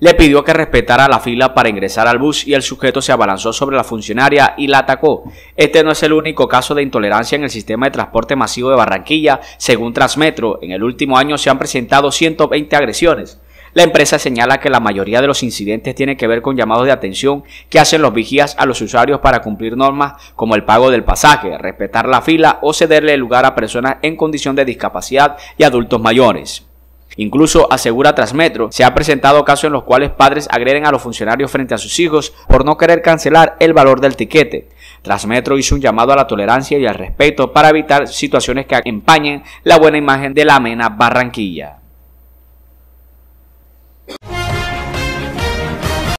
le pidió que respetara la fila para ingresar al bus y el sujeto se abalanzó sobre la funcionaria y la atacó. Este no es el único caso de intolerancia en el sistema de transporte masivo de Barranquilla. Según Transmetro, en el último año se han presentado 120 agresiones. La empresa señala que la mayoría de los incidentes tienen que ver con llamados de atención que hacen los vigías a los usuarios para cumplir normas como el pago del pasaje, respetar la fila o cederle lugar a personas en condición de discapacidad y adultos mayores. Incluso, asegura Transmetro, se ha presentado casos en los cuales padres agreden a los funcionarios frente a sus hijos por no querer cancelar el valor del tiquete. Transmetro hizo un llamado a la tolerancia y al respeto para evitar situaciones que empañen la buena imagen de la amena Barranquilla.